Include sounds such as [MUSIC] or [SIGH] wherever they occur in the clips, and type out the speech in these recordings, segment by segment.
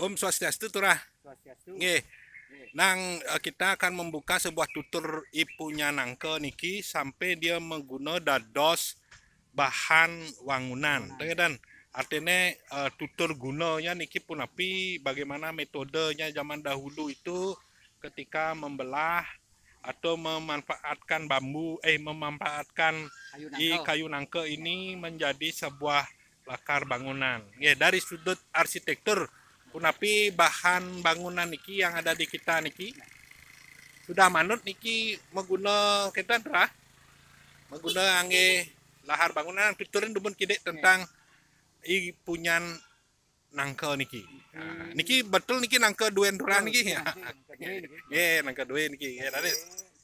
Om Swastiastu turah. Swastiastu. Nggih. Nang eh, kita akan membuka sebuah tutur ipunya nangke niki sampai dia mengguna dados bahan wangunan. Dan artinya uh, tutur gunanya niki pun api bagaimana metodenya zaman dahulu itu ketika membelah atau memanfaatkan bambu eh memanfaatkan kayu nangke. i kayu nangke ini ya. menjadi sebuah latar bangunan. Ya, dari sudut arsitektur Kunapi bahan bangunan niki yang ada di kita niki sudah manut niki menggunakan kita terah menggunakan angge lahar bangunan tuturin dumun kide tentang i punyan nangka niki. Nah, hmm. niki betul niki nangka duen terah niki ya. [LAUGHS] Ye nangka duen niki ya tadi.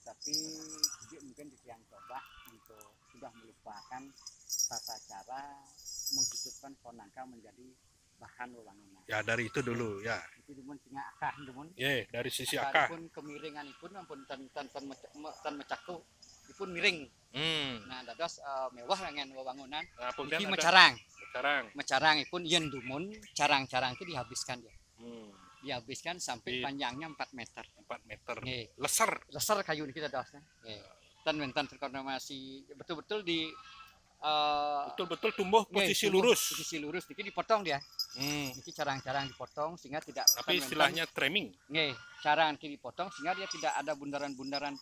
Tapi mungkin di yang coba untuk sudah melupakan tata cara menghidupkan konangka menjadi bahan wewangunan. Ya dari itu dulu ya. Itu demun singa akah demun. Ye, dari sisi akah. Pun kemiringan pun ampun tan tan tan tan mecaku pun miring. Hmm. Nah, dados uh, mewah dengan bangunan. Nah, Iki kan mecarang. Mecarang. Mecarang pun yen dumun carang-carang itu dihabiskan dia. Hmm. Dihabiskan sampai Di... Iya. panjangnya 4 meter. 4 meter. Ye. Leser. Leser kayu ini kita dasnya. Ye. Tan mentan terkonfirmasi betul-betul di betul eh, betul-betul tumbuh posisi tumbuh, lurus. Posisi lurus, jadi dipotong dia. Hmm. ini jarang-jarang dipotong sehingga tidak. Tapi istilahnya trimming. Nih, jarang dikit dipotong sehingga dia tidak ada bundaran-bundaran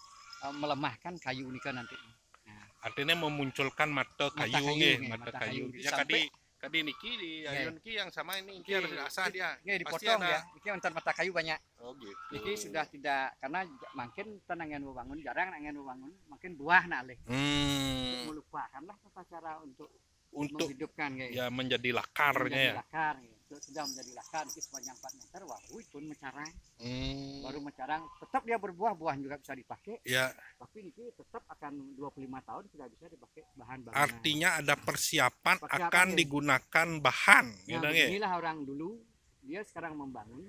uh, melemahkan kayu unika nanti. Nah. Artinya memunculkan mata kayu, mata kayu, nge, mata, mata kayu. kayu. Ya, sampai, Tadi Niki di iya, Ayun iya. Ki yang sama ini Niki iya, harus asah dia. Ya dipotong ada... ya. Niki mencar mata kayu banyak. Oh gitu. Niki sudah tidak karena makin tenangan bangun jarang nangan bangun makin buah nalih. Hmm. Melupakanlah tata cara untuk untuk menghidupkan kayak ya gitu. menjadi lakarnya menjadi ya. Lakar, ya. Sudah menjadi lakar Niki sepanjang empat meter wah pun mencarang. Hmm sekarang tetap dia berbuah buah juga bisa dipakai ya tapi itu tetap akan 25 tahun sudah bisa dipakai bahan bahan artinya ada persiapan, persiapan akan ya. digunakan bahan nah, ya, inilah orang dulu dia sekarang membangun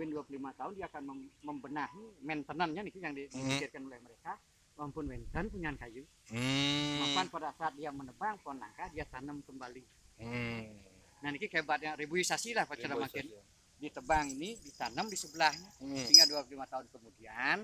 ben 25 tahun dia akan membenahi maintenance-nya nih yang hmm. dipikirkan hmm. oleh mereka maupun wenten punya kayu hmm. maupun pada saat dia menebang pohon nangka dia tanam kembali hmm. nah ini kehebatnya ribuisasi lah pacara makin ditebang ini ditanam di sebelahnya hmm. sehingga 25 tahun kemudian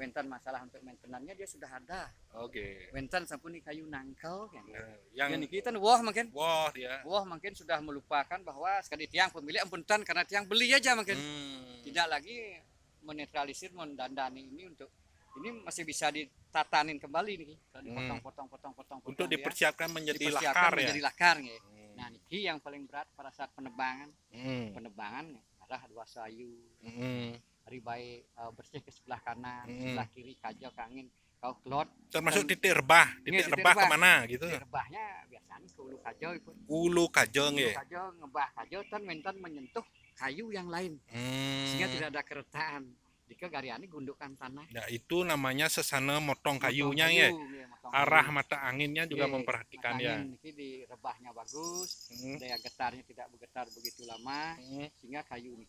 wentan masalah untuk maintenannya dia sudah ada oke okay. wentan sampun kayu nangkel kan nah, yang ini kita wah mungkin wah dia ya. wah mungkin sudah melupakan bahwa sekali tiang pemilik empuntan karena tiang beli aja mungkin hmm. tidak lagi menetralisir mendandani ini untuk ini masih bisa ditatanin kembali nih kalau dipotong-potong hmm. potong-potong untuk ya. dipersiapkan menjadi dipersiapkan lakar ya? menjadi ya? lakar Hmm. Nah, ini yang paling berat pada saat penebangan. Hmm. Penebangan ya lah dua sayu mm. Mm-hmm. ribai uh, eh, bersih ke sebelah kanan mm. sebelah kiri kajau kangen kau kelot termasuk dan, titik rebah iya, titik, titik rebah, rebah kemana gitu titik rebahnya biasanya ke ulu kajau itu ulu kajau nggih ulu kajau ngebah kajau dan mentan menyentuh kayu yang lain mm. sehingga tidak ada keretaan jika gariani gundukan tanah. Nah, itu namanya sesana motong kayunya ya. iya, motong kayu, ya. ya motong Arah kayu. mata anginnya juga Oke, iya, memperhatikan mata ya. angin ya. Ini di rebahnya bagus, hmm. daya getarnya tidak bergetar begitu lama, hmm. sehingga kayu ini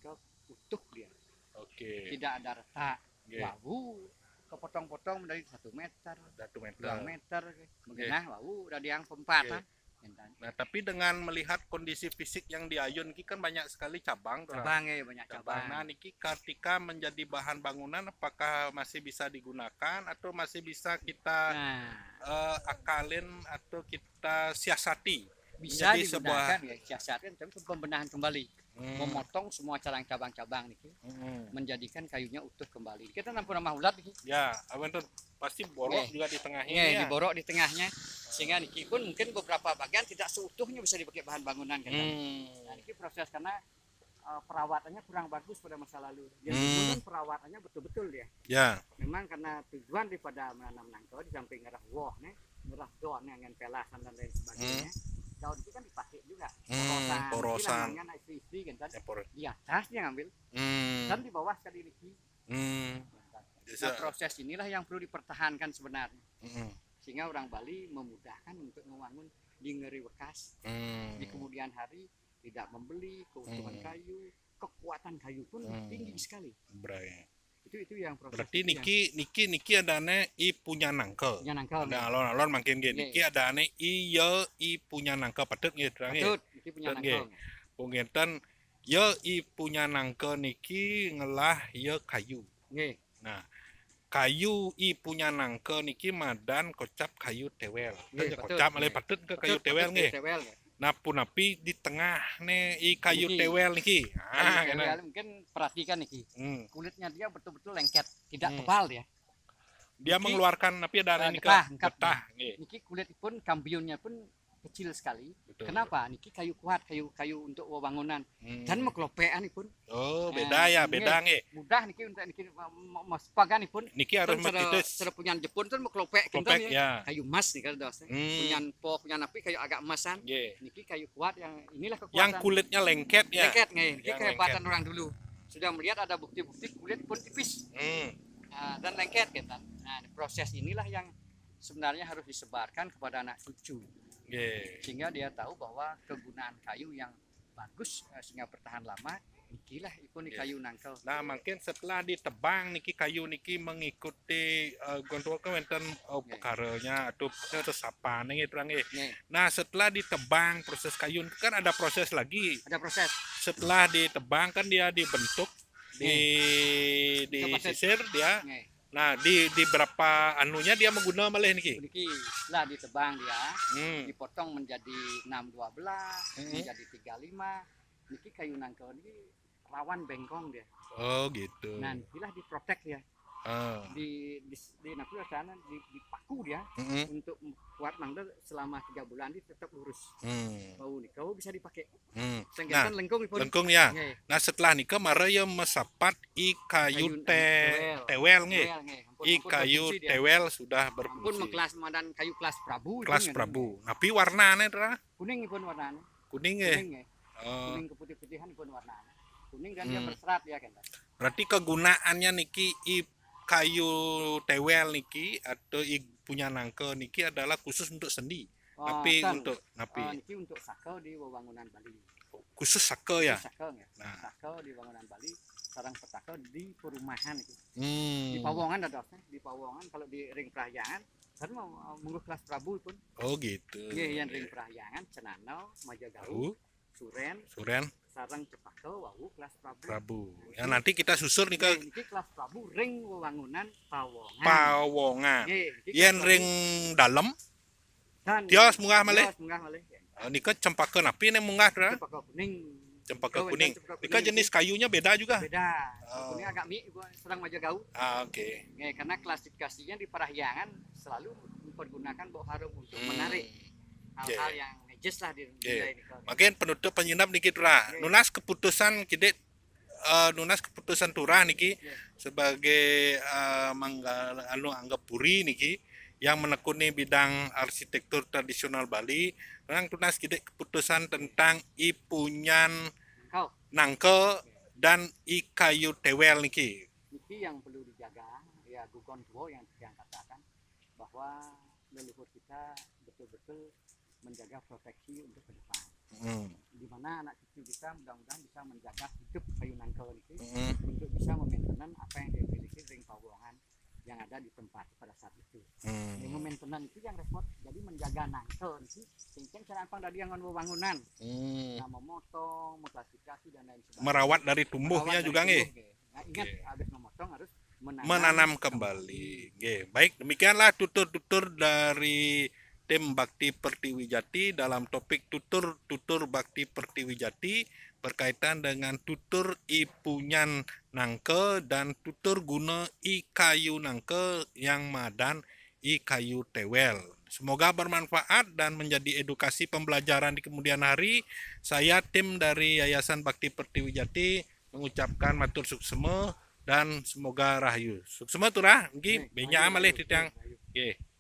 utuh dia. Oke. Okay. Tidak ada retak. Okay. kepotong-potong dari satu meter, satu meter, dua meter, mengenah okay. dari yang pempat. Okay. Ah. Iya kan? Nah, tapi dengan melihat kondisi fisik yang diayun kan banyak sekali cabang. Cabang ya, banyak cabang. cabang. Nah, niki ketika menjadi bahan bangunan apakah masih bisa digunakan atau masih bisa kita nah. uh, akalin atau kita siasati? Bisa menjadi digunakan sebuah... ya, siasati tapi pembenahan kembali. Hmm. Memotong semua cabang-cabang niki. Hmm. Menjadikan kayunya utuh kembali. Kita nampu nama ulat niki. Ya, awan pasti borok eh, juga di tengahnya eh, ya. diborok di tengahnya sehingga niki pun mungkin beberapa bagian tidak seutuhnya bisa dipakai bahan bangunan kan hmm. nah, niki proses karena eh, perawatannya kurang bagus pada masa lalu jadi hmm. Kan perawatannya betul-betul ya ya memang karena tujuan daripada menanam nangka di samping arah woh nih doang don yang pelasan dan lain sebagainya hmm daun itu kan dipakai juga porosan hmm, porosan Porosan. istri-istri kan ya, di atasnya ngambil hmm. dan di bawah sekali lagi hmm. Nah, proses inilah yang perlu dipertahankan sebenarnya. Hmm. Sehingga orang Bali memudahkan untuk membangun di ngeri bekas. Hmm. Di kemudian hari tidak membeli keuntungan hmm. kayu, kekuatan kayu pun hmm. tinggi sekali. Beraya. Itu itu yang proses. Berarti Niki yang... Niki Niki ada ane i punya nangke. Punya nangke. Nah, alon alon makin gini. Niki adane i yo i punya nangke padet gitu. Padet. Niki punya nangke. Pungenten yo i punya nangke Niki ngelah yo kayu. Nge. Nah, kayu i punya nangke niki madan kocap kayu tewel iya, nggih kocap oleh patut ke kayu tewel nih. Ya. nah pun api di tengah nih i kayu niki. tewel niki ah kayu mungkin perhatikan niki hmm. kulitnya dia betul-betul lengket tidak hmm. tebal ya dia mengeluarkan tapi ada uh, ini getah, niki. niki kulit pun kambiunnya pun kecil sekali. Betul. Kenapa? Niki kayu kuat, kayu kayu untuk bangunan. Hmm. Dan meklopean pun. Oh, nah, beda ya, beda nge. Mudah niki untuk niki mas pagani pun. Niki harus kan metitis. Sudah punya Jepun tuh meklopek kita gitu, ya. Kayu emas nih kalau dasar. Hmm. Punya po, punya napi kayu agak emasan. Yeah. Niki kayu kuat yang inilah kekuatan. Yang kulitnya lengket ya. Lengket nge. Niki kehebatan orang dulu. Sudah melihat ada bukti-bukti kulit pun tipis. Hmm. Nah, dan lengket kita. Gitu. Nah, proses inilah yang sebenarnya harus disebarkan kepada anak cucu yeah. sehingga dia tahu bahwa kegunaan kayu yang bagus eh, sehingga bertahan lama Nikilah itu nih iya. kayu nangkel. Nah mungkin setelah ditebang niki kayu niki mengikuti uh, eh, gondol kewenten uh, eh, pekaranya atau resapan nih itu yeah. Nah setelah ditebang proses kayu kan ada proses lagi. Ada proses. Setelah ditebang kan dia dibentuk di di sisir dia. Yeah Nah, di di berapa anunya dia menggunakan malih niki? Niki lah ditebang dia, hmm. dipotong menjadi 612, hmm. menjadi 35. Niki kayu nangka ini rawan bengkong dia. Oh, gitu. Nah, inilah diprotek ya Ah. di di di, di Nakula sana di, dipaku dia mm -hmm. untuk kuat mangga selama tiga bulan dia tetap lurus mm. bau nih kau bisa dipakai mm. nah lengkung lengkung ya nah setelah nih kemarin ya mesapat i kayu te eh, tewel nih i kayu tewel sudah berfungsi pun kelas madan kayu kelas Prabu kelas Prabu tapi nah, warnanya tera kuning pun warnanya kuning ya kuning, oh. kuning keputih putihan pun warnanya kuning kan hmm. dia berserat ya kan berarti kegunaannya niki i kayu tewel niki atau punya nangke niki adalah khusus untuk sendi, Oh, tapi kan. untuk napi. Oh, niki untuk sako di bangunan Bali. Khusus sako ya. sako ya. Nah. di bangunan Bali, sarang petaka di perumahan itu. Hmm. Di Pawongan ada di Pawongan kalau di ring Prahyangan kan mengurus kelas Prabu pun. Oh gitu. Iya, yang ring Prahyangan, Cenano, Majagaru, Suren, Suren, sarang Jepako wau kelas Prabu. Prabu. Ya nanti kita susur nih ke kelas Prabu ring wewangunan Pawongan. Pawongan. Yen ring dalem dan dia semungah malih. Semungah malih. Ya. Oh, nika cempaka napi nih mungah dra. Cempaka kuning. Cempaka kuning. Nika jenis kayunya beda juga. Beda. Oh. agak mi serang Majagau. Ah oke. Okay. karena klasifikasinya di Parahyangan selalu mempergunakan bok harum untuk hmm. menarik hal-hal yeah. yang just lah di dunia iya. yeah. ini makin penutup penyinap niki turah yeah. nunas keputusan kita uh, eh, nunas keputusan turah niki yeah. sebagai uh, eh, manggal anu anggap puri niki yang menekuni bidang arsitektur tradisional Bali Nang tunas kita keputusan tentang ipunyan Kau. nangke dan i kayu tewel niki niki yang perlu dijaga ya gugon tua yang yang katakan bahwa leluhur kita betul-betul menjaga proteksi untuk ke depan. Mm. Di mana anak cucu kita mudah-mudahan bisa menjaga hidup kayunan kawan itu mm. untuk bisa memaintenance apa yang dimiliki ring pawongan yang ada di tempat pada saat itu. Hmm. Yang memaintenance itu yang repot. Jadi menjaga nangkel itu cincin cara apa tadi yang bangunan. Hmm. nama memotong, mengklasifikasi dan lain sebagainya. Merawat dari tumbuhnya Merawat juga nggih. Nah, ingat okay. harus memotong harus menanam, menanam kembali. kembali. G. Baik, demikianlah tutur-tutur dari tim Bakti Pertiwi Jati dalam topik tutur-tutur Bakti Pertiwi Jati berkaitan dengan tutur Ipunyan Nangke dan tutur guna I Kayu Nangke yang madan I Kayu Tewel. Semoga bermanfaat dan menjadi edukasi pembelajaran di kemudian hari. Saya tim dari Yayasan Bakti Pertiwi Jati mengucapkan matur suksema dan semoga rahayu. Suksema turah, nggih, benya malih titiang. Nggih.